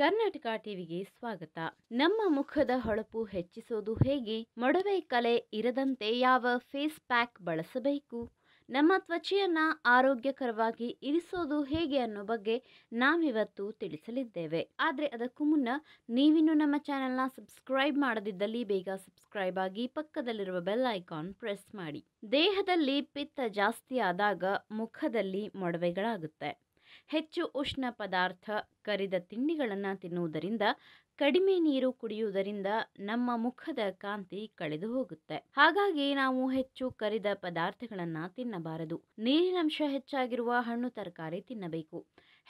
ಕರ್ನಾಟಕ ಟಿವಿಗೆ ಸ್ವಾಗತ ನಮ್ಮ ಮುಖದ ಹೊಳಪು ಹೆಚ್ಚಿಸೋದು ಹೇಗೆ ಮೊಡವೆ ಕಲೆ ಇರದಂತೆ ಯಾವ ಫೇಸ್ ಪ್ಯಾಕ್ ಬಳಸಬೇಕು ನಮ್ಮ ತ್ವಚೆಯನ್ನ ಆರೋಗ್ಯಕರವಾಗಿ ಇರಿಸೋದು ಹೇಗೆ ಅನ್ನೋ ಬಗ್ಗೆ ನಾವಿವತ್ತು ತಿಳಿಸಲಿದ್ದೇವೆ ಆದರೆ ಅದಕ್ಕೂ ಮುನ್ನ ನೀವಿನ್ನು ನಮ್ಮ ಚಾನೆಲ್ನ ಸಬ್ಸ್ಕ್ರೈಬ್ ಮಾಡದಿದ್ದಲ್ಲಿ ಬೇಗ ಸಬ್ಸ್ಕ್ರೈಬ್ ಆಗಿ ಪಕ್ಕದಲ್ಲಿರುವ ಬೆಲ್ ಐಕಾನ್ ಪ್ರೆಸ್ ಮಾಡಿ ದೇಹದಲ್ಲಿ ಪಿತ್ತ ಜಾಸ್ತಿ ಆದಾಗ ಮುಖದಲ್ಲಿ ಮೊಡವೆಗಳಾಗುತ್ತೆ ಹೆಚ್ಚು ಉಷ್ಣ ಪದಾರ್ಥ ಕರಿದ ತಿಂಡಿಗಳನ್ನು ತಿನ್ನುವುದರಿಂದ ಕಡಿಮೆ ನೀರು ಕುಡಿಯುವುದರಿಂದ ನಮ್ಮ ಮುಖದ ಕಾಂತಿ ಕಳೆದು ಹೋಗುತ್ತೆ ಹಾಗಾಗಿ ನಾವು ಹೆಚ್ಚು ಕರಿದ ಪದಾರ್ಥಗಳನ್ನು ತಿನ್ನಬಾರದು ನೀರಿನಂಶ ಹೆಚ್ಚಾಗಿರುವ ಹಣ್ಣು ತರಕಾರಿ ತಿನ್ನಬೇಕು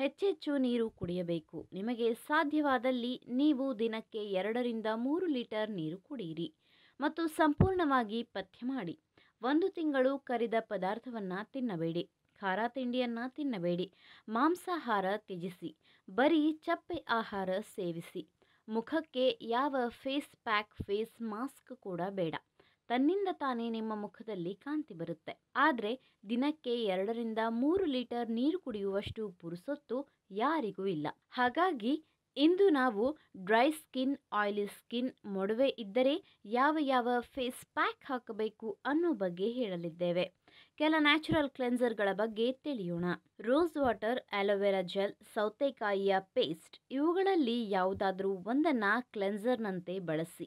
ಹೆಚ್ಚೆಚ್ಚು ನೀರು ಕುಡಿಯಬೇಕು ನಿಮಗೆ ಸಾಧ್ಯವಾದಲ್ಲಿ ನೀವು ದಿನಕ್ಕೆ ಎರಡರಿಂದ ಮೂರು ಲೀಟರ್ ನೀರು ಕುಡಿಯಿರಿ ಮತ್ತು ಸಂಪೂರ್ಣವಾಗಿ ಪಥ್ಯ ಮಾಡಿ ಒಂದು ತಿಂಗಳು ಕರಿದ ಪದಾರ್ಥವನ್ನು ತಿನ್ನಬೇಡಿ ಖಾರ ತಿಂಡಿಯನ್ನು ತಿನ್ನಬೇಡಿ ಮಾಂಸಾಹಾರ ತ್ಯಜಿಸಿ ಬರೀ ಚಪ್ಪೆ ಆಹಾರ ಸೇವಿಸಿ ಮುಖಕ್ಕೆ ಯಾವ ಫೇಸ್ ಪ್ಯಾಕ್ ಫೇಸ್ ಮಾಸ್ಕ್ ಕೂಡ ಬೇಡ ತನ್ನಿಂದ ತಾನೇ ನಿಮ್ಮ ಮುಖದಲ್ಲಿ ಕಾಂತಿ ಬರುತ್ತೆ ಆದರೆ ದಿನಕ್ಕೆ ಎರಡರಿಂದ ಮೂರು ಲೀಟರ್ ನೀರು ಕುಡಿಯುವಷ್ಟು ಪುರುಸೊತ್ತು ಯಾರಿಗೂ ಇಲ್ಲ ಹಾಗಾಗಿ ಇಂದು ನಾವು ಡ್ರೈ ಸ್ಕಿನ್ ಆಯಿಲಿ ಸ್ಕಿನ್ ಮೊಡವೆ ಇದ್ದರೆ ಯಾವ ಯಾವ ಫೇಸ್ ಪ್ಯಾಕ್ ಹಾಕಬೇಕು ಅನ್ನೋ ಬಗ್ಗೆ ಹೇಳಲಿದ್ದೇವೆ ಕೆಲ ನ್ಯಾಚುರಲ್ ಕ್ಲೆನ್ಸರ್ಗಳ ಬಗ್ಗೆ ತಿಳಿಯೋಣ ರೋಸ್ ವಾಟರ್ ಆಲೋವೆರಾ ಜೆಲ್ ಸೌತೆಕಾಯಿಯ ಪೇಸ್ಟ್ ಇವುಗಳಲ್ಲಿ ಯಾವುದಾದರೂ ಒಂದನ್ನು ಕ್ಲೆನ್ಸರ್ನಂತೆ ಬಳಸಿ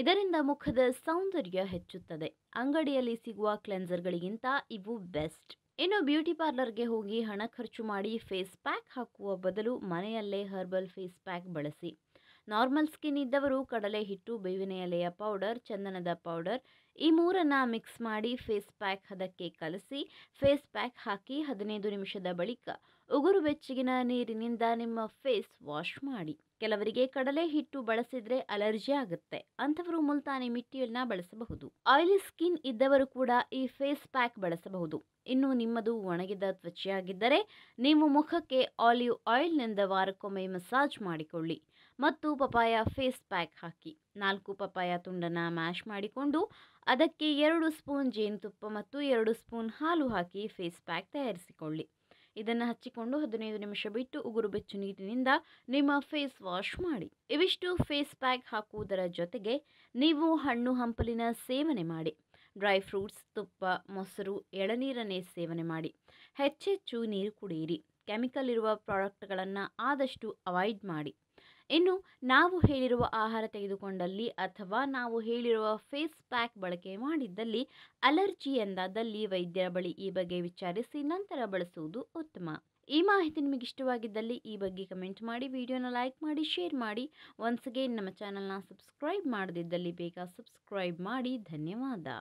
ಇದರಿಂದ ಮುಖದ ಸೌಂದರ್ಯ ಹೆಚ್ಚುತ್ತದೆ ಅಂಗಡಿಯಲ್ಲಿ ಸಿಗುವ ಕ್ಲೆನ್ಸರ್ಗಳಿಗಿಂತ ಇವು ಬೆಸ್ಟ್ ಇನ್ನು ಬ್ಯೂಟಿ ಪಾರ್ಲರ್ಗೆ ಹೋಗಿ ಹಣ ಖರ್ಚು ಮಾಡಿ ಫೇಸ್ ಪ್ಯಾಕ್ ಹಾಕುವ ಬದಲು ಮನೆಯಲ್ಲೇ ಹರ್ಬಲ್ ಫೇಸ್ ಪ್ಯಾಕ್ ಬಳಸಿ ನಾರ್ಮಲ್ ಸ್ಕಿನ್ ಇದ್ದವರು ಕಡಲೆ ಹಿಟ್ಟು ಬೇವಿನ ಎಲೆಯ ಪೌಡರ್ ಚಂದನದ ಪೌಡರ್ ಈ ಮೂರನ್ನು ಮಿಕ್ಸ್ ಮಾಡಿ ಫೇಸ್ ಪ್ಯಾಕ್ ಹದಕ್ಕೆ ಕಲಸಿ ಫೇಸ್ ಪ್ಯಾಕ್ ಹಾಕಿ ಹದಿನೈದು ನಿಮಿಷದ ಬಳಿಕ ಉಗುರು ಬೆಚ್ಚಗಿನ ನೀರಿನಿಂದ ನಿಮ್ಮ ಫೇಸ್ ವಾಶ್ ಮಾಡಿ ಕೆಲವರಿಗೆ ಕಡಲೆ ಹಿಟ್ಟು ಬಳಸಿದ್ರೆ ಅಲರ್ಜಿ ಆಗುತ್ತೆ ಅಂಥವರು ಮುಲ್ತಾನಿ ಮಿಟ್ಟಿಯನ್ನ ಬಳಸಬಹುದು ಆಯಿಲಿ ಸ್ಕಿನ್ ಇದ್ದವರು ಕೂಡ ಈ ಫೇಸ್ ಪ್ಯಾಕ್ ಬಳಸಬಹುದು ಇನ್ನು ನಿಮ್ಮದು ಒಣಗಿದ ತ್ವಚೆಯಾಗಿದ್ದರೆ ನೀವು ಮುಖಕ್ಕೆ ಆಲಿವ್ ಆಯಿಲ್ನಿಂದ ವಾರಕ್ಕೊಮ್ಮೆ ಮಸಾಜ್ ಮಾಡಿಕೊಳ್ಳಿ ಮತ್ತು ಪಪಾಯ ಫೇಸ್ ಪ್ಯಾಕ್ ಹಾಕಿ ನಾಲ್ಕು ಪಪಾಯ ತುಂಡನ್ನು ಮ್ಯಾಶ್ ಮಾಡಿಕೊಂಡು ಅದಕ್ಕೆ ಎರಡು ಸ್ಪೂನ್ ಜೇನುತುಪ್ಪ ಮತ್ತು ಎರಡು ಸ್ಪೂನ್ ಹಾಲು ಹಾಕಿ ಫೇಸ್ ಪ್ಯಾಕ್ ತಯಾರಿಸಿಕೊಳ್ಳಿ ಇದನ್ನು ಹಚ್ಚಿಕೊಂಡು ಹದಿನೈದು ನಿಮಿಷ ಬಿಟ್ಟು ಉಗುರು ಬೆಚ್ಚು ನೀರಿನಿಂದ ನಿಮ್ಮ ಫೇಸ್ ವಾಶ್ ಮಾಡಿ ಇವಿಷ್ಟು ಫೇಸ್ ಪ್ಯಾಕ್ ಹಾಕುವುದರ ಜೊತೆಗೆ ನೀವು ಹಣ್ಣು ಹಂಪಲಿನ ಸೇವನೆ ಮಾಡಿ ಡ್ರೈ ಫ್ರೂಟ್ಸ್ ತುಪ್ಪ ಮೊಸರು ಎಳನೀರನ್ನೇ ಸೇವನೆ ಮಾಡಿ ಹೆಚ್ಚೆಚ್ಚು ನೀರು ಕುಡಿಯಿರಿ ಕೆಮಿಕಲ್ ಇರುವ ಪ್ರಾಡಕ್ಟ್ಗಳನ್ನು ಆದಷ್ಟು ಅವಾಯ್ಡ್ ಮಾಡಿ ಇನ್ನು ನಾವು ಹೇಳಿರುವ ಆಹಾರ ತೆಗೆದುಕೊಂಡಲ್ಲಿ ಅಥವಾ ನಾವು ಹೇಳಿರುವ ಫೇಸ್ ಪ್ಯಾಕ್ ಬಳಕೆ ಮಾಡಿದ್ದಲ್ಲಿ ಅಲರ್ಜಿ ಎಂದಾದಲ್ಲಿ ವೈದ್ಯರ ಬಳಿ ಈ ಬಗ್ಗೆ ವಿಚಾರಿಸಿ ನಂತರ ಬಳಸುವುದು ಉತ್ತಮ ಈ ಮಾಹಿತಿ ನಿಮಗೆ ಇಷ್ಟವಾಗಿದ್ದಲ್ಲಿ ಈ ಬಗ್ಗೆ ಕಮೆಂಟ್ ಮಾಡಿ ವಿಡಿಯೋನ ಲೈಕ್ ಮಾಡಿ ಶೇರ್ ಮಾಡಿ ಒನ್ಸ್ ಅಗೇನ್ ನಮ್ಮ ಚಾನಲ್ನ ಸಬ್ಸ್ಕ್ರೈಬ್ ಮಾಡದಿದ್ದಲ್ಲಿ ಬೇಗ ಸಬ್ಸ್ಕ್ರೈಬ್ ಮಾಡಿ ಧನ್ಯವಾದ